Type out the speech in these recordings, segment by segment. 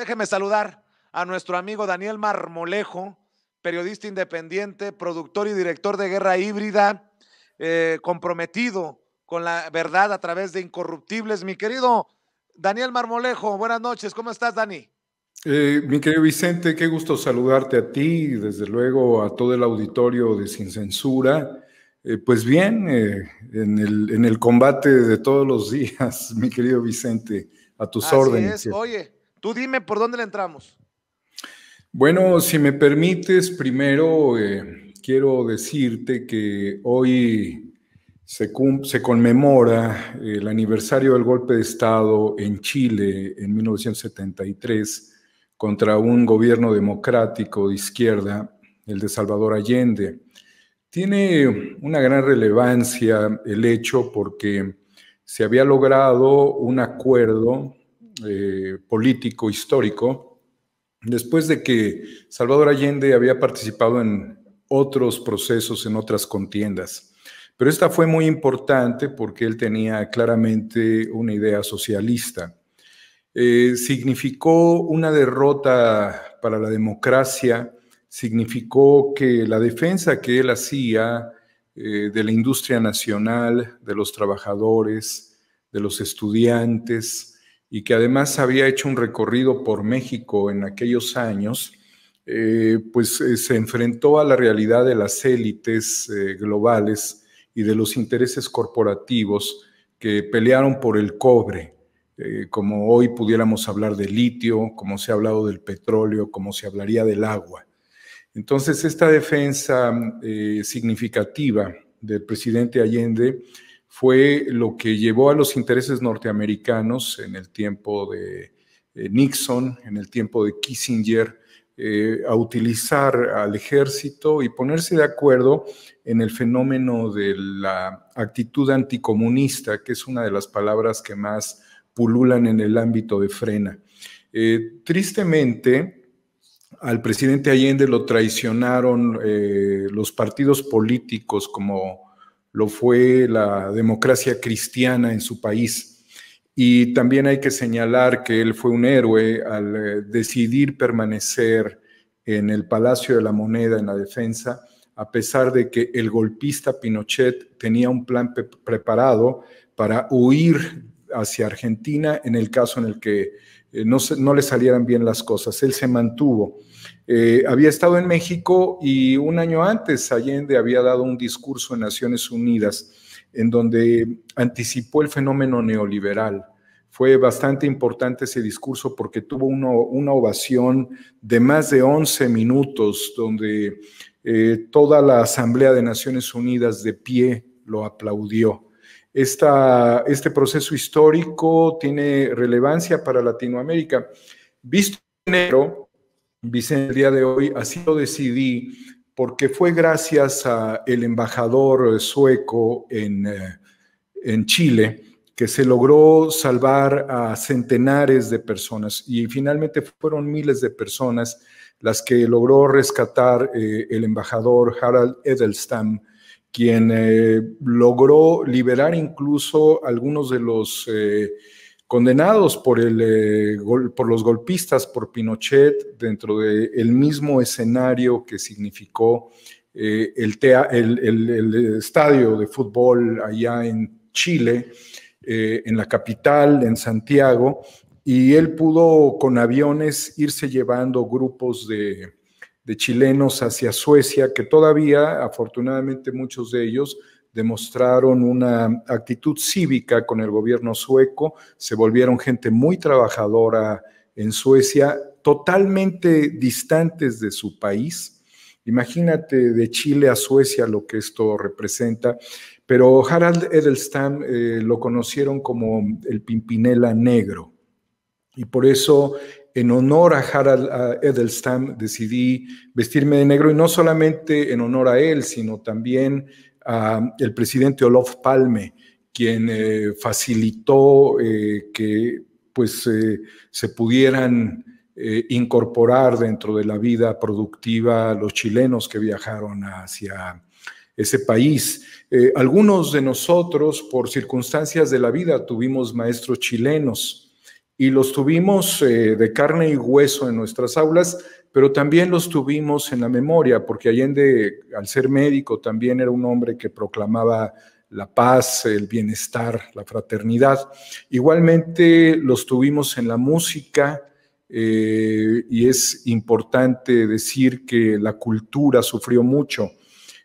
Déjeme saludar a nuestro amigo Daniel Marmolejo, periodista independiente, productor y director de Guerra Híbrida, eh, comprometido con la verdad a través de Incorruptibles. Mi querido Daniel Marmolejo, buenas noches. ¿Cómo estás, Dani? Eh, mi querido Vicente, qué gusto saludarte a ti y desde luego a todo el auditorio de Sin Censura. Eh, pues bien, en el, en, el, combate de todos los días, mi querido Vicente, a tus órdenes. Es. Oye, Tú dime por dónde le entramos. Bueno, si me permites, primero eh, quiero decirte que hoy se, se conmemora el aniversario del golpe de Estado en Chile en 1973 contra un gobierno democrático de izquierda, el de Salvador Allende. Tiene una gran relevancia el hecho porque se había logrado un acuerdo eh, político histórico, después de que Salvador Allende había participado en otros procesos, en otras contiendas. Pero esta fue muy importante porque él tenía claramente una idea socialista. Eh, significó una derrota para la democracia, significó que la defensa que él hacía eh, de la industria nacional, de los trabajadores, de los estudiantes, y que además había hecho un recorrido por México en aquellos años, eh, pues eh, se enfrentó a la realidad de las élites eh, globales y de los intereses corporativos que pelearon por el cobre, como hoy pudiéramos hablar del litio, como se ha hablado del petróleo, como se hablaría del agua. Entonces, esta defensa significativa del presidente Allende fue lo que llevó a los intereses norteamericanos en el tiempo de eh, Nixon, en el tiempo de Kissinger, eh, a utilizar al ejército y ponerse de acuerdo en el fenómeno de la actitud anticomunista, que es una de las palabras que más pululan en el ámbito de frena. Eh, tristemente, al presidente Allende lo traicionaron los partidos políticos como lo fue la democracia cristiana en su país. Y también hay que señalar que él fue un héroe al eh, decidir permanecer en el Palacio de la Moneda en la defensa, a pesar de que el golpista Pinochet tenía un plan preparado para huir hacia Argentina en el caso en el que eh, no, le salieran bien las cosas. Él se mantuvo. Eh, había estado en México y un año antes Allende había dado un discurso en Naciones Unidas en donde anticipó el fenómeno neoliberal. Fue bastante importante ese discurso porque tuvo una ovación de más de 11 minutos donde eh, toda la Asamblea de Naciones Unidas de pie lo aplaudió. Esta, este proceso histórico tiene relevancia para Latinoamérica. Visto en enero, el día de hoy, así lo decidí porque fue gracias al embajador sueco eh, en, Chile que se logró salvar a centenares de personas y finalmente fueron miles de personas las que logró rescatar eh, el embajador Harald Edelstam quien eh, logró liberar incluso algunos de los eh, condenados por, el, eh, por los golpistas, por Pinochet, dentro del mismo escenario que significó el, el, el, estadio de fútbol allá en Chile, en la capital, en Santiago, y él pudo con aviones irse llevando grupos de, de chilenos hacia Suecia, que todavía, afortunadamente, muchos de ellos demostraron una actitud cívica con el gobierno sueco, se volvieron gente muy trabajadora en Suecia, totalmente distantes de su país. Imagínate de Chile a Suecia lo que esto representa, pero Harald Edelstam eh, lo conocieron como el Pimpinela Negro. Y por eso en honor a Harald Edelstam decidí vestirme de negro y no solamente en honor a él, sino también al el presidente Olof Palme, quien eh, facilitó eh, que pues eh, se pudieran incorporar dentro de la vida productiva los chilenos que viajaron hacia ese país. algunos de nosotros, por circunstancias de la vida, tuvimos maestros chilenos y los tuvimos eh, de carne y hueso en nuestras aulas, pero también los tuvimos en la memoria, porque Allende, al ser médico, también era un hombre que proclamaba la paz, el bienestar, la fraternidad. Igualmente los tuvimos en la música eh, y es importante decir que la cultura sufrió mucho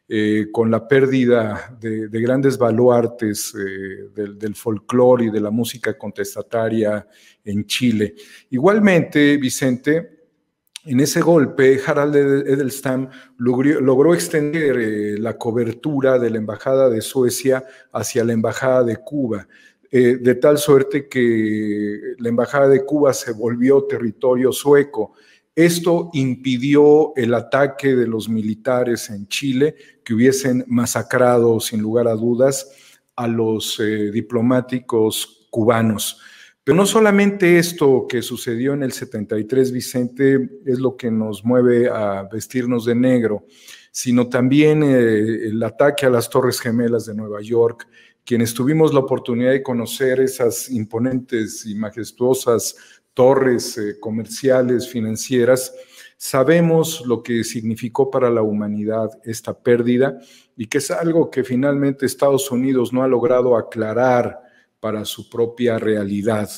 eh, con la pérdida de, grandes baluartes eh, del, folclore y de la música contestataria en Chile. Igualmente, Vicente, en ese golpe, Harald Edelstam logró, extender eh, la cobertura de la Embajada de Suecia hacia la Embajada de Cuba. de tal suerte que la Embajada de Cuba se volvió territorio sueco esto impidió el ataque de los militares en Chile, que hubiesen masacrado, sin lugar a dudas, a los eh, diplomáticos cubanos. Pero no solamente esto que sucedió en el 73, Vicente, es lo que nos mueve a vestirnos de negro, sino también eh, el ataque a las Torres Gemelas de Nueva York, quienes tuvimos la oportunidad de conocer esas imponentes y majestuosas torres eh, comerciales, financieras, sabemos lo que significó para la humanidad esta pérdida y que es algo que finalmente Estados Unidos no ha logrado aclarar para su propia realidad.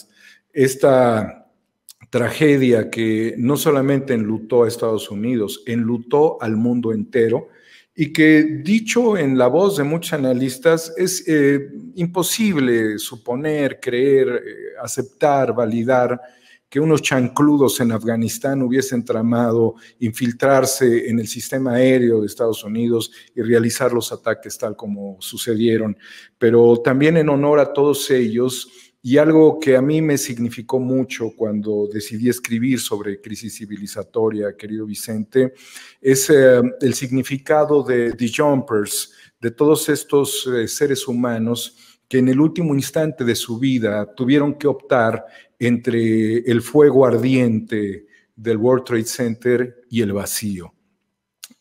Esta tragedia que no solamente enlutó a Estados Unidos, enlutó al mundo entero y que dicho en la voz de muchos analistas es eh, imposible suponer, creer, eh, aceptar, validar que unos chancludos en Afganistán hubiesen tramado infiltrarse en el sistema aéreo de Estados Unidos y realizar los ataques tal como sucedieron. Pero también en honor a todos ellos y algo que a mí me significó mucho cuando decidí escribir sobre crisis civilizatoria, querido Vicente, es eh, el significado de The Jumpers, de todos estos eh, seres humanos que en el último instante de su vida tuvieron que optar entre el fuego ardiente del World Trade Center y el vacío.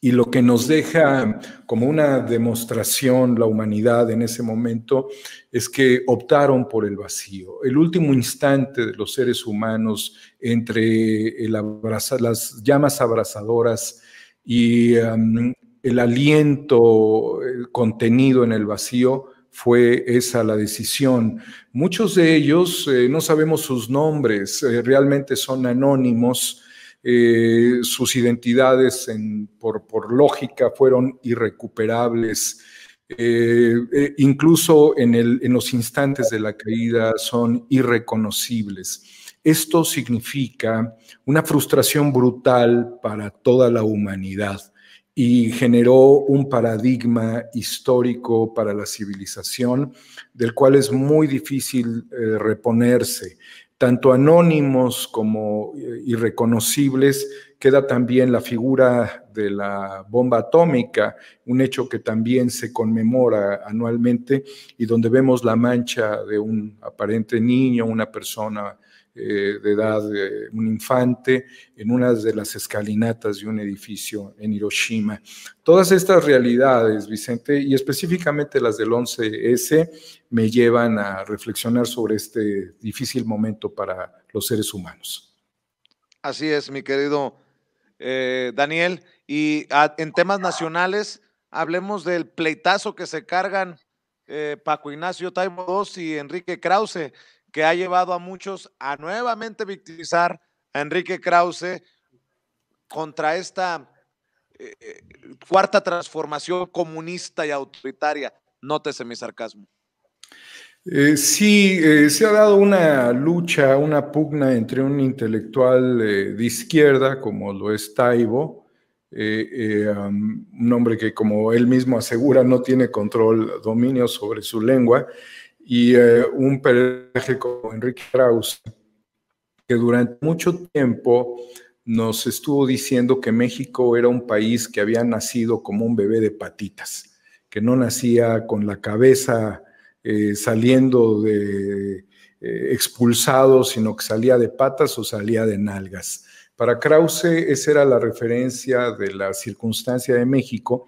Y lo que nos deja como una demostración la humanidad en ese momento es que optaron por el vacío. El último instante de los seres humanos entre las llamas abrasadoras y um, el aliento eh, contenido en el vacío fue esa la decisión. Muchos de ellos eh, no sabemos sus nombres, eh, realmente son anónimos, eh, sus identidades por, lógica fueron irrecuperables. incluso en los instantes de la caída son irreconocibles. Esto significa una frustración brutal para toda la humanidad y generó un paradigma histórico para la civilización del cual es muy difícil eh, reponerse. Tanto anónimos como eh, irreconocibles queda también la figura de la bomba atómica, un hecho que también se conmemora anualmente y donde vemos la mancha de un aparente niño, una persona eh, de edad, eh, un infante, en una de las escalinatas de un edificio en Hiroshima. Todas estas realidades, Vicente, y específicamente las del 11S, me llevan a reflexionar sobre este difícil momento para los seres humanos. Así es, mi querido eh, Daniel. Y en temas nacionales, hablemos del pleitazo que se cargan eh, Paco Ignacio Taibo II y Enrique Krause, que ha llevado a muchos a nuevamente victimizar a Enrique Krause contra esta eh, eh, cuarta transformación comunista y autoritaria. Nótese mi sarcasmo. sí, se ha dado una lucha, una pugna entre un intelectual de izquierda, como lo es Taibo, eh, eh, um, un hombre que, como él mismo asegura, no tiene control, dominio sobre su lengua, y eh, un personaje como Enrique Krauss, que durante mucho tiempo nos estuvo diciendo que México era un país que había nacido como un bebé de patitas, que no nacía con la cabeza saliendo de expulsado, sino que salía de patas o salía de nalgas. Para Krause esa era la referencia de la circunstancia de México,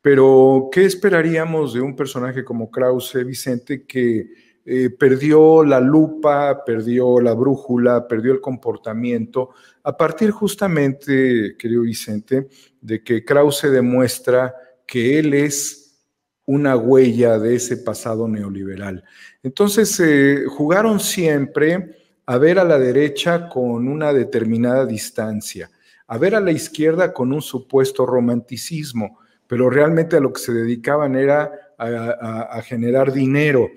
pero ¿qué esperaríamos de un personaje como Krause, Vicente, que eh, perdió la lupa, perdió la brújula, perdió el comportamiento, a partir justamente, querido Vicente, de que Krause demuestra que él es una huella de ese pasado neoliberal. Entonces, eh, jugaron siempre a ver a la derecha con una determinada distancia, a ver a la izquierda con un supuesto romanticismo, pero realmente a lo que se dedicaban era a, generar dinero.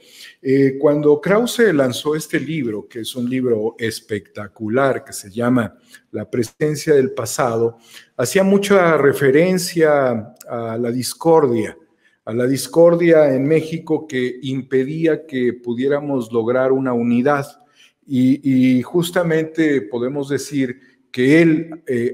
Eh, cuando Krause lanzó este libro, que es un libro espectacular, que se llama La presencia del pasado, hacía mucha referencia a la discordia, a la discordia en México que impedía que pudiéramos lograr una unidad y, justamente podemos decir que el eh, eh,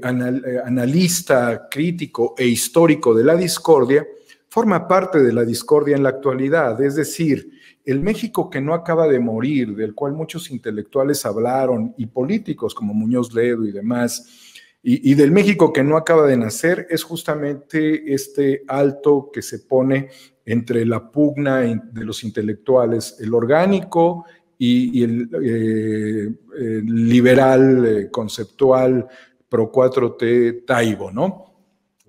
analista crítico e histórico de la discordia forma parte de la discordia en la actualidad, es decir, el México que no acaba de morir, del cual muchos intelectuales hablaron y políticos como Muñoz Ledo y demás, y, y, del México que no acaba de nacer, es justamente este alto que se pone entre la pugna de los intelectuales, el orgánico y, el, eh, liberal eh, conceptual pro 4T Taibo, ¿no?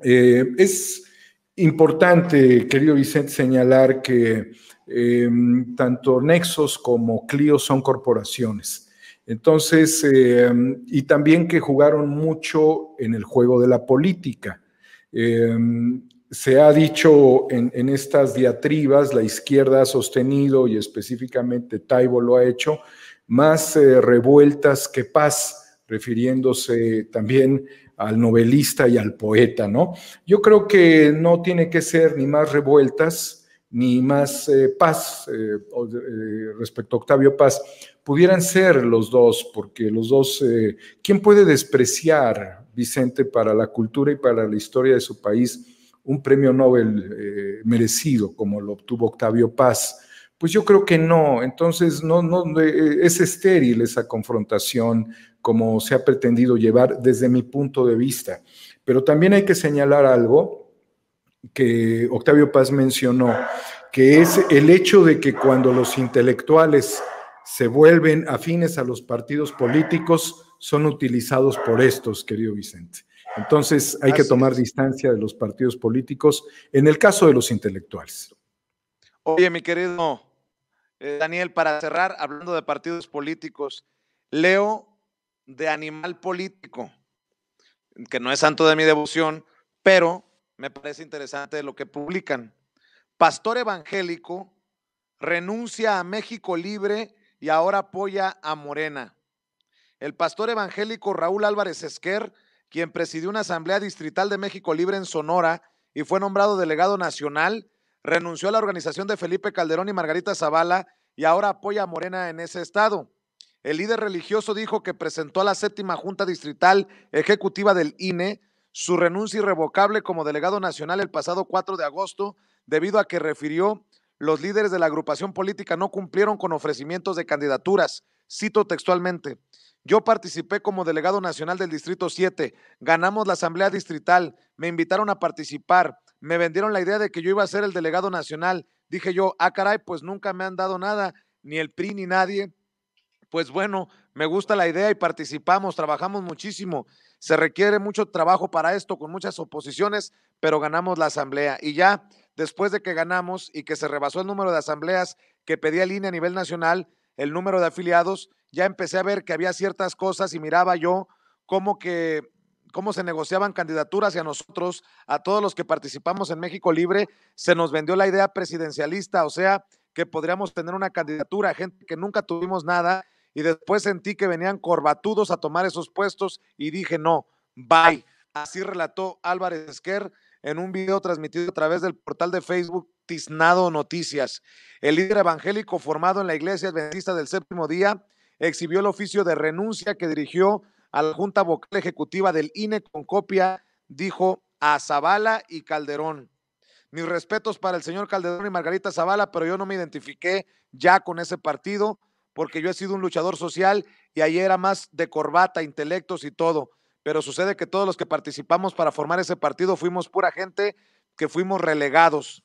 Eh, es importante, querido Vicente, señalar que em, tanto Nexos como Clio son corporaciones. Entonces, em, y también que jugaron mucho en el juego de la política. Eh, se ha dicho en, estas diatribas, la izquierda ha sostenido, y específicamente Taibo lo ha hecho, más eh, revueltas que paz, refiriéndose también al novelista y al poeta, ¿no? Yo creo que no tiene que ser ni más revueltas ni más eh, paz eh, respecto a Octavio Paz. Pudieran ser los dos, porque los dos, ¿quién puede despreciar, Vicente, para la cultura y para la historia de su país? un premio Nobel eh, merecido como lo obtuvo Octavio Paz. Pues yo creo que no, entonces no, no, eh, es estéril esa confrontación como se ha pretendido llevar desde mi punto de vista. Pero también hay que señalar algo que Octavio Paz mencionó, que es el hecho de que cuando los intelectuales se vuelven afines a los partidos políticos, son utilizados por estos, querido Vicente. Entonces hay que tomar distancia de los partidos políticos en el caso de los intelectuales. Oye, mi querido eh, Daniel, para cerrar, hablando de partidos políticos, leo de animal político, que no es santo de mi devoción, pero me parece interesante lo que publican. Pastor evangélico renuncia a México Libre y ahora apoya a Morena. El pastor evangélico Raúl Álvarez Esquer quien presidió una asamblea distrital de México Libre en Sonora y fue nombrado delegado nacional, renunció a la organización de Felipe Calderón y Margarita Zavala y ahora apoya a Morena en ese estado. El líder religioso dijo que presentó a la séptima Junta Distrital Ejecutiva del INE su renuncia irrevocable como delegado nacional el pasado 4 de agosto debido a que refirió los líderes de la agrupación política no cumplieron con ofrecimientos de candidaturas. Cito textualmente, yo participé como delegado nacional del Distrito 7, ganamos la Asamblea Distrital, me invitaron a participar, me vendieron la idea de que yo iba a ser el delegado nacional. Dije yo, ah, caray, pues nunca me han dado nada, ni el PRI ni nadie. Pues bueno, me gusta la idea y participamos, trabajamos muchísimo. Se requiere mucho trabajo para esto, con muchas oposiciones, pero ganamos la asamblea. Y ya después de que ganamos y que se rebasó el número de asambleas que pedía línea a nivel nacional, el número de afiliados, ya empecé a ver que había ciertas cosas y miraba yo cómo que cómo se negociaban candidaturas y a nosotros, a todos los que participamos en México Libre, se nos vendió la idea presidencialista, o sea, que podríamos tener una candidatura, gente que nunca tuvimos nada, y después sentí que venían corbatudos a tomar esos puestos y dije, no, bye. Así relató Álvarez Esquer en un video transmitido a través del portal de Facebook Tiznado Noticias. El líder evangélico formado en la Iglesia Adventista del Séptimo Día exhibió el oficio de renuncia que dirigió a la Junta Vocal Ejecutiva del INE con copia, dijo, a Zavala y Calderón. Mis respetos para el señor Calderón y Margarita Zavala, pero yo no me identifiqué ya con ese partido porque yo he sido un luchador social y ahí era más de corbata, intelectos y todo. Pero sucede que todos los que participamos para formar ese partido fuimos pura gente que fuimos relegados.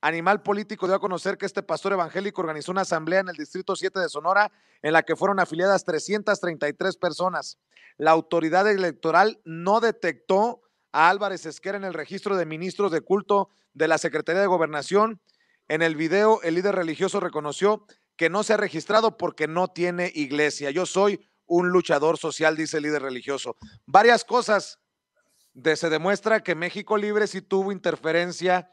Animal Político dio a conocer que este pastor evangélico organizó una asamblea en el Distrito 7 de Sonora en la que fueron afiliadas 333 personas. La autoridad electoral no detectó a Álvarez Esquer en el registro de ministros de culto de la Secretaría de Gobernación. En el video, el líder religioso reconoció que no se ha registrado porque no tiene iglesia. Yo soy un luchador social, dice el líder religioso. Varias cosas. se demuestra que México Libre sí tuvo interferencia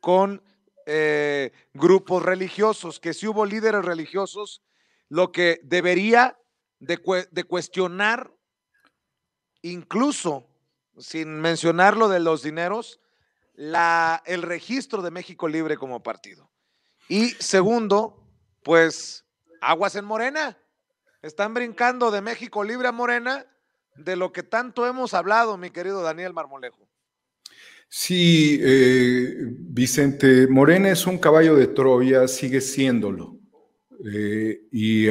con eh, grupos religiosos, que si hubo líderes religiosos, lo que debería de, cuestionar, incluso sin mencionar lo de los dineros, el registro de México Libre como partido. Y segundo, pues aguas en Morena. Están brincando de México Libre a Morena de lo que tanto hemos hablado, mi querido Daniel Marmolejo. Sí, eh, Vicente, Morena es un caballo de Troya, sigue siéndolo. Eh, y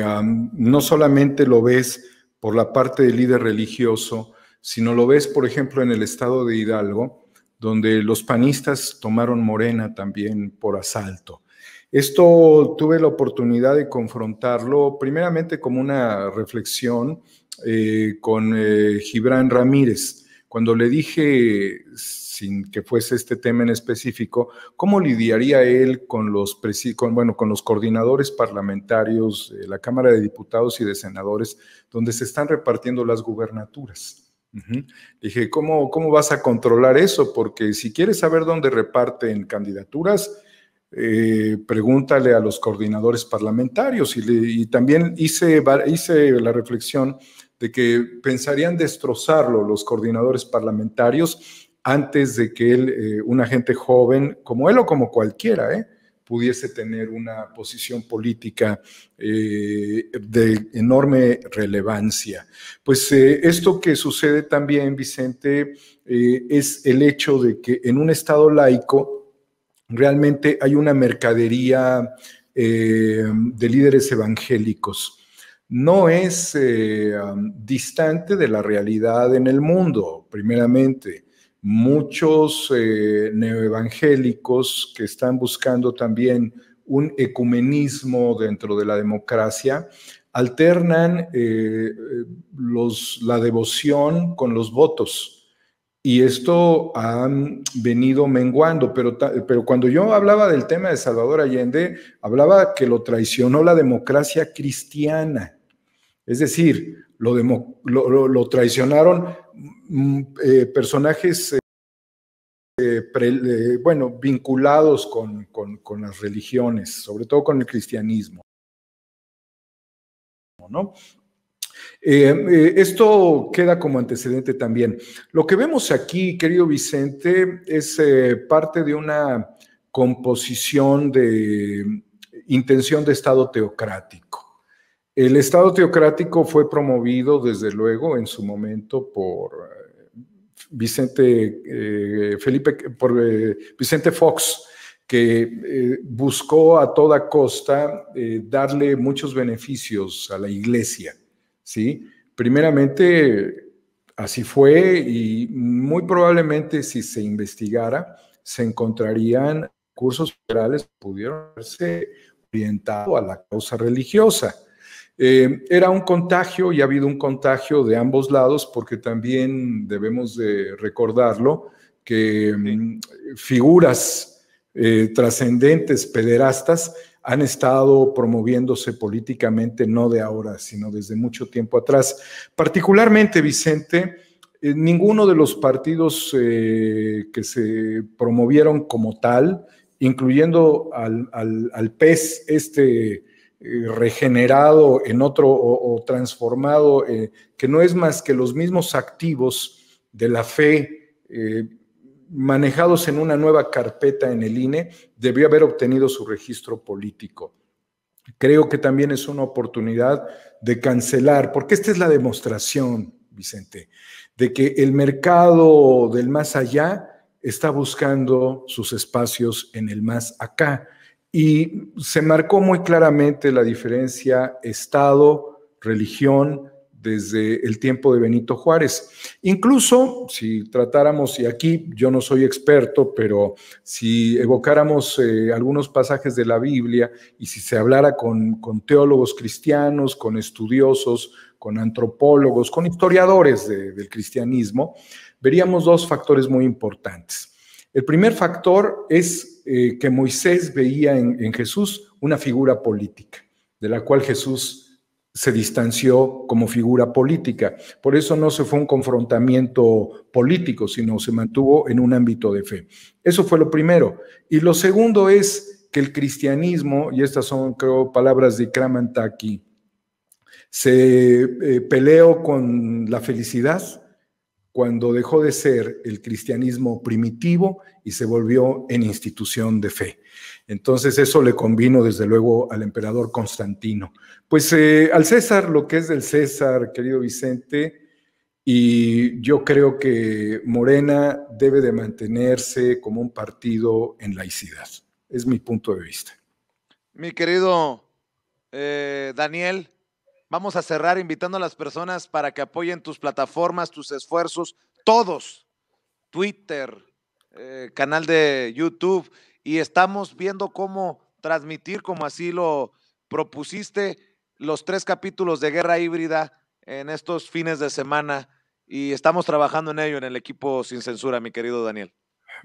no solamente lo ves por la parte del líder religioso, sino lo ves, por ejemplo, en el estado de Hidalgo, donde los panistas tomaron Morena también por asalto. Esto tuve la oportunidad de confrontarlo primeramente como una reflexión eh, con Gibran Ramírez cuando le dije, sin que fuese este tema en específico, cómo lidiaría él con los, bueno, con los coordinadores parlamentarios de la Cámara de Diputados y de Senadores, donde se están repartiendo las gubernaturas. Dije, ¿cómo, ¿cómo vas a controlar eso? Porque si quieres saber dónde reparten candidaturas, eh, pregúntale a los coordinadores parlamentarios. Y, también hice, hice la reflexión de que pensarían destrozarlo los coordinadores parlamentarios antes de que él, eh, una gente joven como él o como cualquiera, eh, pudiese tener una posición política eh, de enorme relevancia. Pues eh, esto que sucede también, Vicente, es el hecho de que en un Estado laico realmente hay una mercadería de líderes evangélicos no es eh, distante de la realidad en el mundo, primeramente. Muchos eh, neoevangélicos que están buscando también un ecumenismo dentro de la democracia alternan eh, los, la devoción con los votos. Y esto ha venido menguando, pero cuando yo hablaba del tema de Salvador Allende, hablaba que lo traicionó la democracia cristiana. Es decir, lo, traicionaron personajes, bueno, vinculados con, con, las religiones, sobre todo con el cristianismo. ¿no? Eh, eh, esto queda como antecedente también. Lo que vemos aquí, querido Vicente, es eh, parte de una composición de intención de Estado teocrático. El Estado teocrático fue promovido, desde luego, en su momento por eh, Vicente, eh, Felipe, por, eh, Vicente Fox, que buscó a toda costa darle muchos beneficios a la iglesia. ¿sí? Primeramente, así fue y muy probablemente si se investigara, se encontrarían cursos federales que pudieron verse orientados a la causa religiosa. Eh, era un contagio y ha habido un contagio de ambos lados porque también debemos de recordarlo que mm, figuras eh, trascendentes, pederastas, han estado promoviéndose políticamente no de ahora, sino desde mucho tiempo atrás. Particularmente, Vicente, eh, ninguno de los partidos que se promovieron como tal, incluyendo al, al, al PES, este eh, regenerado en otro o, transformado, eh, que no es más que los mismos activos de la fe eh, manejados en una nueva carpeta en el INE, debió haber obtenido su registro político. Creo que también es una oportunidad de cancelar, porque esta es la demostración, Vicente, de que el mercado del más allá está buscando sus espacios en el más acá. Y se marcó muy claramente la diferencia Estado, religión, desde el tiempo de Benito Juárez. Incluso si tratáramos, y aquí yo no soy experto, pero si evocáramos eh, algunos pasajes de la Biblia y si se hablara con, teólogos cristianos, con estudiosos, con antropólogos, con historiadores del cristianismo, veríamos dos factores muy importantes. El primer factor es eh, que Moisés veía en, Jesús una figura política, de la cual Jesús se distanció como figura política. Por eso no se fue un confrontamiento político, sino se mantuvo en un ámbito de fe. Eso fue lo primero. Y lo segundo es que el cristianismo, y estas son, creo, palabras de Kramantaki, se eh, peleó con la felicidad, cuando dejó de ser el cristianismo primitivo y se volvió en institución de fe. Entonces eso le convino desde luego al emperador Constantino. Pues eh, al César lo que es del César, querido Vicente, y yo creo que Morena debe de mantenerse como un partido en laicidad. Es mi punto de vista. Mi querido eh, Daniel, Vamos a cerrar invitando a las personas para que apoyen tus plataformas, tus esfuerzos, todos. Twitter, eh, canal de YouTube. Y estamos viendo cómo transmitir, como así lo propusiste, los tres capítulos de Guerra Híbrida en estos fines de semana. Y estamos trabajando en ello en el equipo sin censura, mi querido Daniel.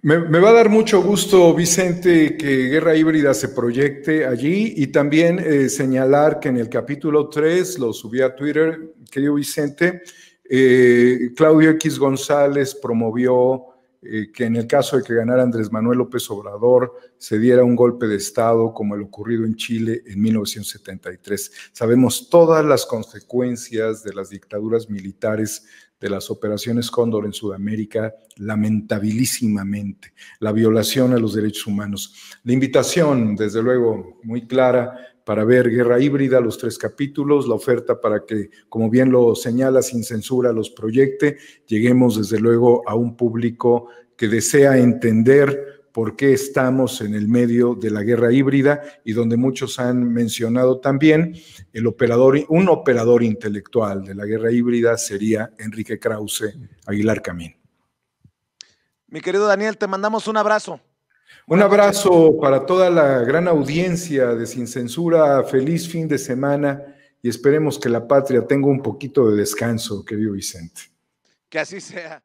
Me, va a dar mucho gusto, Vicente, que Guerra Híbrida se proyecte allí y también eh, señalar que en el capítulo 3, lo subí a Twitter, querido Vicente, eh, Claudio X González promovió eh, que en el caso de que ganara Andrés Manuel López Obrador se diera un golpe de Estado como el ocurrido en Chile en 1973. Sabemos todas las consecuencias de las dictaduras militares de las operaciones Cóndor en Sudamérica, lamentabilísimamente, la violación a los derechos humanos. La invitación, desde luego, muy clara para ver Guerra Híbrida, los tres capítulos, la oferta para que, como bien lo señala, sin censura los proyecte, lleguemos desde luego a un público que desea entender por qué estamos en el medio de la guerra híbrida y donde muchos han mencionado también el operador, un operador intelectual de la guerra híbrida sería Enrique Krause Aguilar Camín. Mi querido Daniel, te mandamos un abrazo. Un abrazo para toda la gran audiencia de Sin Censura. Feliz fin de semana y esperemos que la patria tenga un poquito de descanso, querido Vicente. Que así sea.